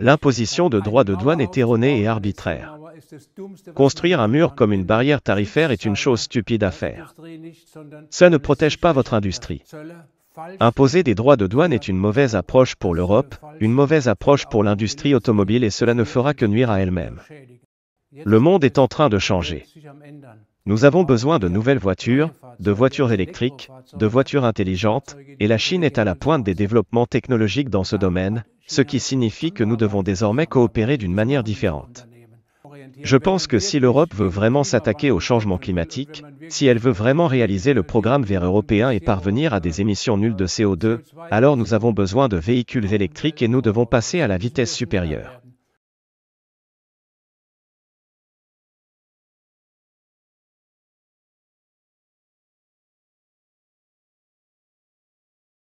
L'imposition de droits de douane est erronée et arbitraire. Construire un mur comme une barrière tarifaire est une chose stupide à faire. Ça ne protège pas votre industrie. Imposer des droits de douane est une mauvaise approche pour l'Europe, une mauvaise approche pour l'industrie automobile et cela ne fera que nuire à elle-même. Le monde est en train de changer. Nous avons besoin de nouvelles voitures, de voitures électriques, de voitures intelligentes, et la Chine est à la pointe des développements technologiques dans ce domaine, ce qui signifie que nous devons désormais coopérer d'une manière différente. Je pense que si l'Europe veut vraiment s'attaquer au changement climatique, si elle veut vraiment réaliser le programme vert européen et parvenir à des émissions nulles de CO2, alors nous avons besoin de véhicules électriques et nous devons passer à la vitesse supérieure.